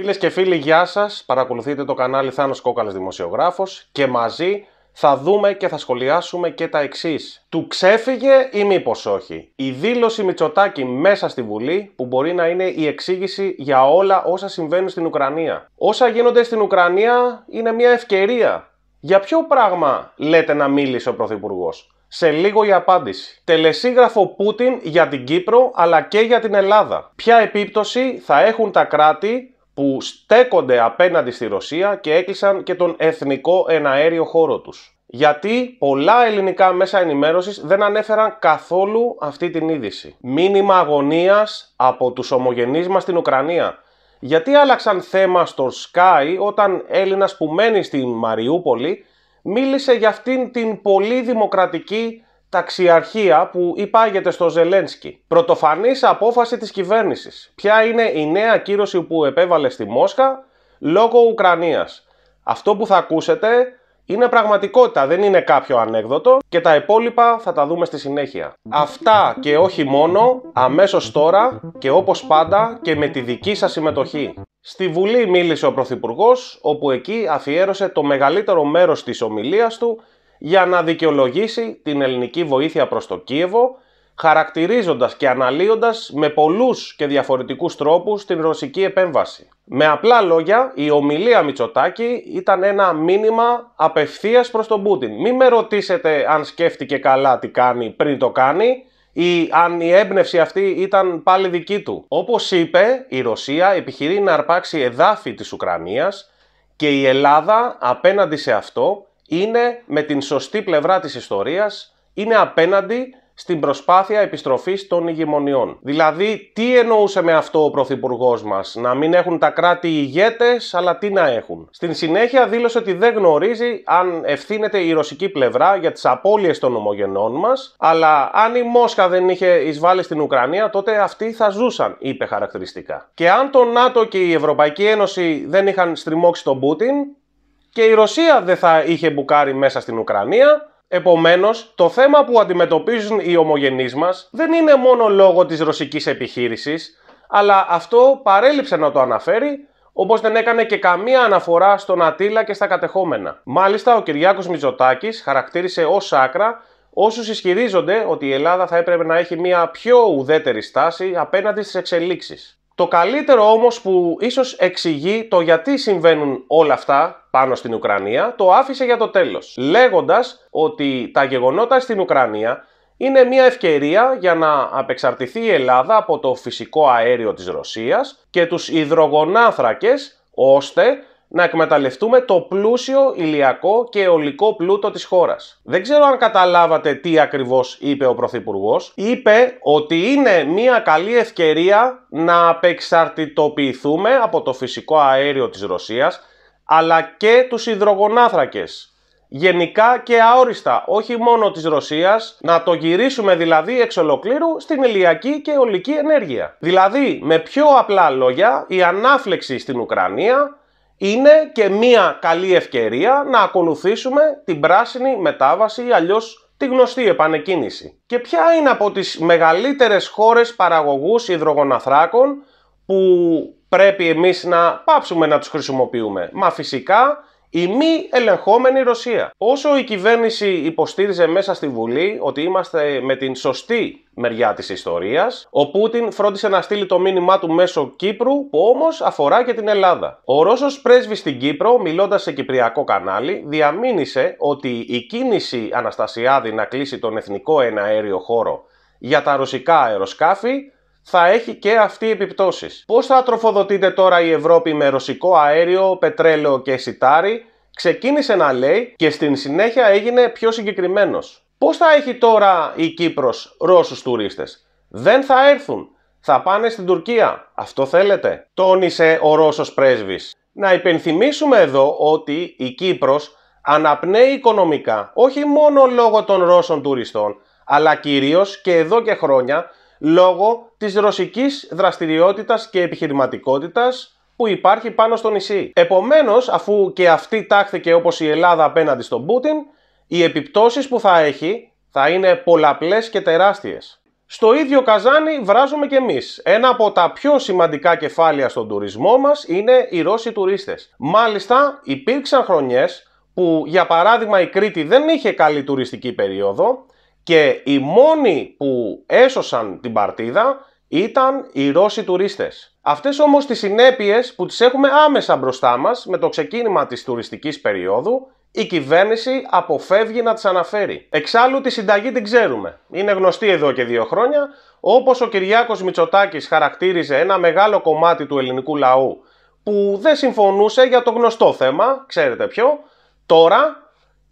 Φίλες και φίλοι, γεια σας. Παρακολουθείτε το κανάλι Θάνος Κόκαλα Δημοσιογράφος και μαζί θα δούμε και θα σχολιάσουμε και τα εξής. Του ξέφυγε ή μήπως όχι. Η δήλωση Μητσοτάκη μέσα στη Βουλή που μπορεί να είναι η εξήγηση για όλα όσα συμβαίνουν στην Ουκρανία. Όσα γίνονται στην Ουκρανία είναι μια ευκαιρία. Για ποιο πράγμα λέτε να μίλησε ο Πρωθυπουργός. Σε λίγο η απάντηση. Τελεσίγραφο Πούτιν για την Κύπρο αλλά και για την Ελλάδα. Ποια επίπτωση θα έχουν τα κράτη που στέκονται απέναντι στη Ρωσία και έκλεισαν και τον εθνικό εναέριο χώρο τους. Γιατί πολλά ελληνικά μέσα ενημέρωσης δεν ανέφεραν καθόλου αυτή την είδηση. Μήνυμα αγωνίας από τους ομογενείς μας στην Ουκρανία. Γιατί άλλαξαν θέμα στο Sky όταν Έλληνας που μένει στη Μαριούπολη μίλησε για αυτήν την πολύ δημοκρατική ταξιαρχία που υπάγεται στο Ζελένσκι. Πρωτοφανής απόφαση της κυβέρνησης. Ποια είναι η νέα κύρωση που επέβαλε στη Μόσχα λόγω Ουκρανίας. Αυτό που θα ακούσετε είναι πραγματικότητα, δεν είναι κάποιο ανέκδοτο και τα υπόλοιπα θα τα δούμε στη συνέχεια. Αυτά και όχι μόνο, αμέσως τώρα και όπως πάντα και με τη δική σας συμμετοχή. Στη Βουλή μίλησε ο Πρωθυπουργός, όπου εκεί αφιέρωσε το μεγαλύτερο μέρος της ομιλίας του για να δικαιολογήσει την ελληνική βοήθεια προς το Κίεβο, χαρακτηρίζοντας και αναλύοντας με πολλούς και διαφορετικούς τρόπους την ρωσική επέμβαση. Με απλά λόγια, η ομιλία Μητσοτάκη ήταν ένα μήνυμα απευθείας προς τον Πούτιν. Μην με ρωτήσετε αν σκέφτηκε καλά τι κάνει πριν το κάνει, ή αν η έμπνευση αυτή ήταν πάλι δική του. Όπως είπε, η Ρωσία επιχειρεί να αρπάξει εδάφη της Ουκρανίας και η Ελλάδα απέναντι σε αυτό είναι με την σωστή πλευρά της ιστορίας, είναι απέναντι στην προσπάθεια επιστροφής των ηγεμονιών. Δηλαδή, τι εννοούσε με αυτό ο Πρωθυπουργός μας, να μην έχουν τα κράτη ηγέτες, αλλά τι να έχουν. Στην συνέχεια δήλωσε ότι δεν γνωρίζει αν ευθύνεται η ρωσική πλευρά για τις απώλειες των ομογενών μας, αλλά αν η Μόσχα δεν είχε εισβάλει στην Ουκρανία, τότε αυτοί θα ζούσαν, είπε χαρακτηριστικά. Και αν το ΝΑΤΟ και η Ευρωπαϊκή Ένωση δεν είχαν στριμώξει τον Πούτιν, και η Ρωσία δεν θα είχε μπουκάρει μέσα στην Ουκρανία. Επομένως, το θέμα που αντιμετωπίζουν οι ομογενείς μας δεν είναι μόνο λόγω της ρωσικής επιχείρησης, αλλά αυτό παρέλειψε να το αναφέρει, όπως δεν έκανε και καμία αναφορά στον Ατήλα και στα κατεχόμενα. Μάλιστα, ο Κυριάκος Μητσοτάκης χαρακτήρισε ως άκρα όσους ισχυρίζονται ότι η Ελλάδα θα έπρεπε να έχει μια πιο ουδέτερη στάση απέναντι στις εξελίξεις. Το καλύτερο όμως που ίσως εξηγεί το γιατί συμβαίνουν όλα αυτά πάνω στην Ουκρανία, το άφησε για το τέλος, λέγοντας ότι τα γεγονότα στην Ουκρανία είναι μια ευκαιρία για να απεξαρτηθεί η Ελλάδα από το φυσικό αέριο της Ρωσίας και τους υδρογονάνθρακες, ώστε να εκμεταλλευτούμε το πλούσιο ηλιακό και αιωλικό πλούτο της χώρας. Δεν ξέρω αν καταλάβατε τι ακριβώς είπε ο Πρωθυπουργός. Είπε ότι είναι μια καλή ευκαιρία να απεξαρτητοποιηθούμε από το φυσικό αέριο της Ρωσίας, αλλά και τους υδρογονάθρακες. Γενικά και αόριστα, όχι μόνο της Ρωσίας, να το γυρίσουμε δηλαδή εξ ολοκλήρου στην ηλιακή και ολική ενέργεια. Δηλαδή, με πιο απλά λόγια, η ανάφλεξη στην Ουκρανία είναι και μία καλή ευκαιρία να ακολουθήσουμε την πράσινη μετάβαση ή αλλιώς τη γνωστή επανεκκίνηση. Και ποια είναι από τις μεγαλύτερες χώρες παραγωγούς υδρογοναθράκων που πρέπει εμείς να πάψουμε να τους χρησιμοποιούμε. Μα φυσικά η μη ελεγχόμενη Ρωσία. Όσο η κυβέρνηση υποστήριζε μέσα στη Βουλή ότι είμαστε με την σωστή μεριά της ιστορίας, ο Πούτιν φρόντισε να στείλει το μήνυμά του μέσω Κύπρου, που όμως αφορά και την Ελλάδα. Ο Ρώσος πρέσβης στην Κύπρο, μιλώντας σε κυπριακό κανάλι, διαμήνυσε ότι η κίνηση Αναστασιάδη να κλείσει τον εθνικό εναέριο χώρο για τα ρωσικά αεροσκάφη θα έχει και αυτή οι επιπτώσεις. Πώς θα τροφοδοτείται τώρα η Ευρώπη με ρωσικό αέριο, πετρέλαιο και σιτάρι, ξεκίνησε να λέει και στην συνέχεια έγινε πιο συγκεκριμένος. Πώς θα έχει τώρα η Κύπρος Ρώσους τουρίστες. Δεν θα έρθουν. Θα πάνε στην Τουρκία. Αυτό θέλετε. Τόνισε ο Ρώσος πρέσβης. Να υπενθυμίσουμε εδώ ότι η Κύπρος αναπνέει οικονομικά όχι μόνο λόγω των Ρώσων τουριστών αλλά κυρίως και εδώ και χρόνια λόγω της ρωσικής δραστηριότητας και επιχειρηματικότητας που υπάρχει πάνω στο νησί. Επομένως, αφού και αυτή τάχθηκε όπως η Ελλάδα απέναντι στον Πούτιν, οι επιπτώσεις που θα έχει θα είναι πολλαπλές και τεράστιες. Στο ίδιο καζάνι βράζουμε και εμείς. Ένα από τα πιο σημαντικά κεφάλαια στον τουρισμό μας είναι οι Ρώσοι τουρίστες. Μάλιστα υπήρξαν χρονιές που για παράδειγμα η Κρήτη δεν είχε καλή τουριστική περίοδο και οι μόνοι που έσωσαν την παρτίδα ήταν οι Ρώσοι τουρίστες. Αυτές όμως τις συνέπειες που τις έχουμε άμεσα μπροστά μας με το ξεκίνημα της τουριστικής περίοδου η κυβέρνηση αποφεύγει να τις αναφέρει. Εξάλλου τη συνταγή την ξέρουμε. Είναι γνωστή εδώ και δύο χρόνια όπως ο Κυριάκος Μητσοτάκης χαρακτήριζε ένα μεγάλο κομμάτι του ελληνικού λαού που δεν συμφωνούσε για το γνωστό θέμα, ξέρετε ποιο, τώρα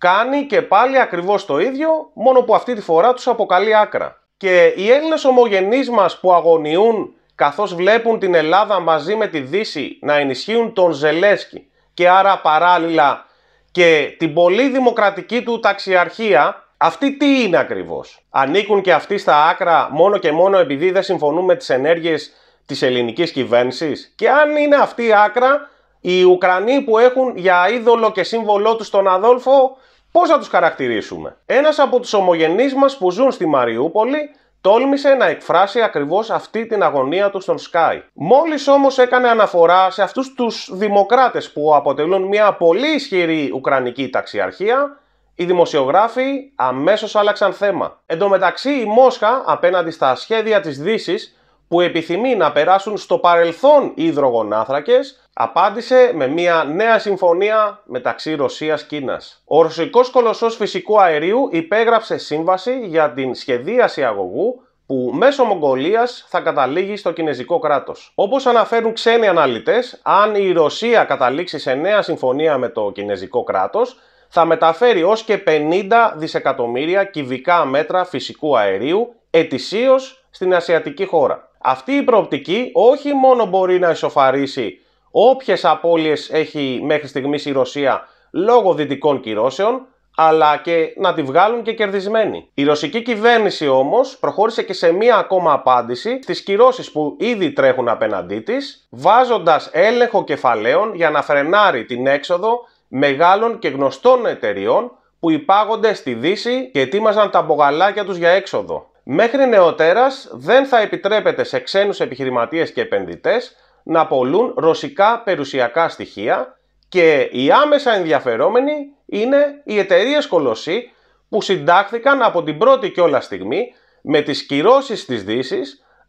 κάνει και πάλι ακριβώς το ίδιο, μόνο που αυτή τη φορά τους αποκαλεί άκρα. Και οι Έλληνες ομογενείς μας που αγωνιούν καθώς βλέπουν την Ελλάδα μαζί με τη Δύση να ενισχύουν τον Ζελέσκι και άρα παράλληλα και την πολύ δημοκρατική του ταξιαρχία, αυτή τι είναι ακριβώς. Ανήκουν και αυτοί στα άκρα μόνο και μόνο επειδή δεν συμφωνούν με τις ενέργειες της ελληνικής κυβέρνησης και αν είναι αυτή άκρα οι Ουκρανοί που έχουν για είδωλο και σύμβολό τους τον Αδόλφο, πώς θα τους χαρακτηρίσουμε. Ένας από τους ομογενείς μας που ζουν στη Μαριούπολη τόλμησε να εκφράσει ακριβώς αυτή την αγωνία του στον Sky. Μόλις όμως έκανε αναφορά σε αυτούς τους δημοκράτες που αποτελούν μια πολύ ισχυρή Ουκρανική ταξιαρχία, οι δημοσιογράφοι αμέσως άλλαξαν θέμα. Εν τω μεταξύ η Μόσχα απέναντι στα σχέδια της δύσης που επιθυμεί να περάσουν στο παρελθόν υδρογονάθρακες, απάντησε με μια νέα συμφωνία μεταξύ Ρωσίας-Κίνας. Ο ρωσικός κολοσσός φυσικού αερίου υπέγραψε σύμβαση για την σχεδίαση αγωγού που μέσω Μογγολίας θα καταλήγει στο Κινέζικο κράτος. Όπως αναφέρουν ξένοι αναλυτές, αν η Ρωσία καταλήξει σε νέα συμφωνία με το Κινέζικο κράτος, θα μεταφέρει ως και 50 δισεκατομμύρια κυβικά μέτρα φυσικού αερίου ετησίως στην Ασιατική χώρα. Αυτή η προοπτική όχι μόνο μπορεί να ισοφαρίσει όποιες απώλειες έχει μέχρι στιγμής η Ρωσία λόγω δυτικών κυρώσεων, αλλά και να τη βγάλουν και κερδισμένη. Η ρωσική κυβέρνηση όμως προχώρησε και σε μία ακόμα απάντηση στις κυρώσεις που ήδη τρέχουν απέναντί της, βάζοντας έλεγχο κεφαλαίων για να φρενάρει την έξοδο μεγάλων και γνωστών εταιριών που υπάγονται στη Δύση και ετοίμαζαν τα μπογαλάκια τους για έξοδο. Μέχρι νεοτέρας δεν θα επιτρέπεται σε ξένους επιχειρηματίες και επενδυτές να πολλούν ρωσικά περιουσιακά στοιχεία και οι άμεσα ενδιαφερόμενοι είναι οι εταιρείες κολοσσοί που συντάχθηκαν από την πρώτη όλα στιγμή με τις κυρώσεις της δύσης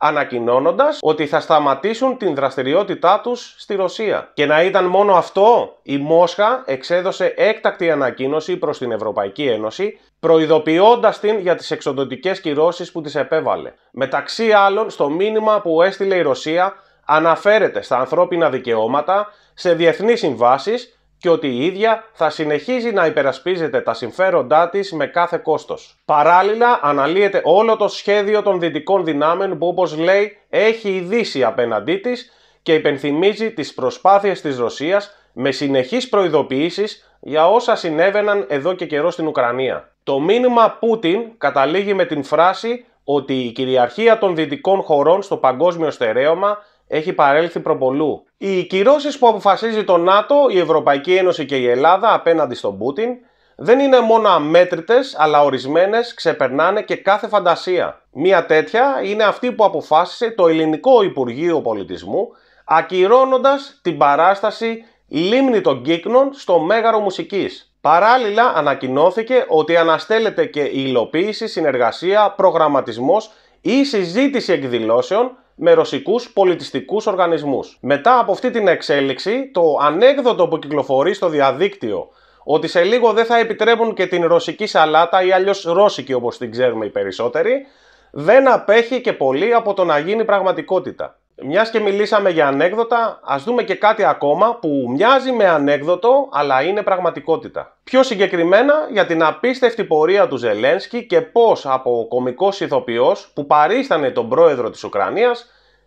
ανακοινώνοντας ότι θα σταματήσουν την δραστηριότητά τους στη Ρωσία. Και να ήταν μόνο αυτό, η Μόσχα εξέδωσε έκτακτη ανακοίνωση προς την Ευρωπαϊκή Ένωση προειδοποιώντας την για τις εξοδοτικές κυρώσεις που της επέβαλε. Μεταξύ άλλων, στο μήνυμα που έστειλε η Ρωσία αναφέρεται στα ανθρώπινα δικαιώματα, σε διεθνείς συμβάσεις και ότι η ίδια θα συνεχίζει να υπερασπίζεται τα συμφέροντά της με κάθε κόστος. Παράλληλα, αναλύεται όλο το σχέδιο των δυτικών δυνάμεων που όπως λέει έχει ειδήσει απέναντί της και υπενθυμίζει τις προσπάθειες της Ρωσίας με συνεχείς προειδοποιήσεις για όσα συνέβαιναν εδώ και καιρό στην Ουκρανία. Το μήνυμα Πούτιν καταλήγει με την φράση ότι η κυριαρχία των δυτικών χωρών στο παγκόσμιο στερέωμα έχει παρέλθει προπολού. Οι κυρώσεις που αποφασίζει το ΝΑΤΟ, η Ευρωπαϊκή Ένωση και η Ελλάδα απέναντι στον Πούτιν δεν είναι μόνο αμέτρητες, αλλά ορισμένες ξεπερνάνε και κάθε φαντασία. Μία τέτοια είναι αυτή που αποφάσισε το Ελληνικό Υπουργείο Πολιτισμού, ακυρώνοντας την παράσταση Λίμνη των Κύκνων στο Μέγαρο Μουσικής. Παράλληλα ανακοινώθηκε ότι αναστέλλεται και η υλοποίηση, συνεργασία, προγραμματισμός ή συζήτηση εκδηλώσεων με ρωσικούς πολιτιστικούς οργανισμούς. Μετά από αυτή την εξέλιξη, το ανέκδοτο που κυκλοφορεί στο διαδίκτυο ότι σε λίγο δεν θα επιτρέπουν και την ρωσική σαλάτα ή αλλιώς ρώσικη όπως την ξέρουμε οι περισσότεροι, δεν απέχει και πολύ από το να γίνει πραγματικότητα. Μιας και μιλήσαμε για ανέκδοτα, ας δούμε και κάτι ακόμα που μοιάζει με ανέκδοτο, αλλά είναι πραγματικότητα. Πιο συγκεκριμένα για την απίστευτη πορεία του Ζελένσκι και πώς από ο κομικός ηθοποιός που παρίστανε τον πρόεδρο της Ουκρανίας,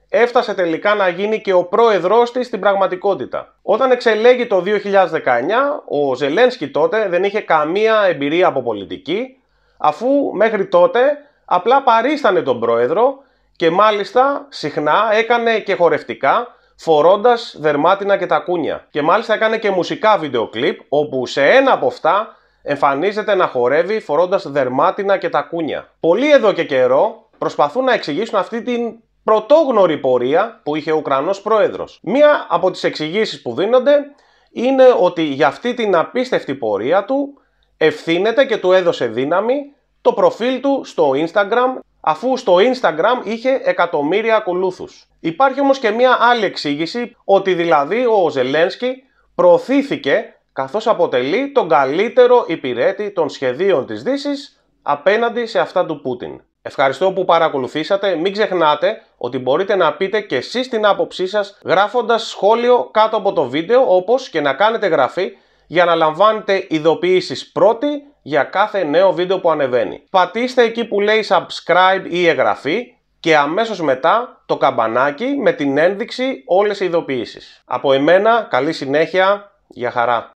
έφτασε τελικά να γίνει και ο πρόεδρός της στην πραγματικότητα. Όταν εξελέγει το 2019, ο Ζελένσκι τότε δεν είχε καμία εμπειρία από πολιτική, αφού μέχρι τότε απλά παρίστανε τον πρόεδρο και μάλιστα συχνά έκανε και χορευτικά φορώντας δερμάτινα και τακούνια. Και μάλιστα έκανε και μουσικά βίντεο κλιπ όπου σε ένα από αυτά εμφανίζεται να χορεύει φορώντας δερμάτινα και τακούνια. Πολλοί εδώ και καιρό προσπαθούν να εξηγήσουν αυτή την πρωτόγνωρη πορεία που είχε ο Ουκρανός πρόεδρος. Μία από τις εξηγήσεις που δίνονται είναι ότι για αυτή την απίστευτη πορεία του ευθύνεται και του έδωσε δύναμη το προφίλ του στο Instagram αφού στο Instagram είχε εκατομμύρια ακολούθους. Υπάρχει όμως και μία άλλη εξήγηση, ότι δηλαδή ο Ζελένσκι προωθήθηκε καθώς αποτελεί τον καλύτερο υπηρέτη των σχεδίων της δύσης απέναντι σε αυτά του Πούτιν. Ευχαριστώ που παρακολουθήσατε. Μην ξεχνάτε ότι μπορείτε να πείτε και εσείς την άποψή σας γράφοντας σχόλιο κάτω από το βίντεο όπως και να κάνετε γραφή για να λαμβάνετε ειδοποιήσεις πρώτοι για κάθε νέο βίντεο που ανεβαίνει. Πατήστε εκεί που λέει subscribe ή εγγραφή και αμέσως μετά το καμπανάκι με την ένδειξη όλες οι ειδοποιήσεις. Από εμένα καλή συνέχεια, για χαρά!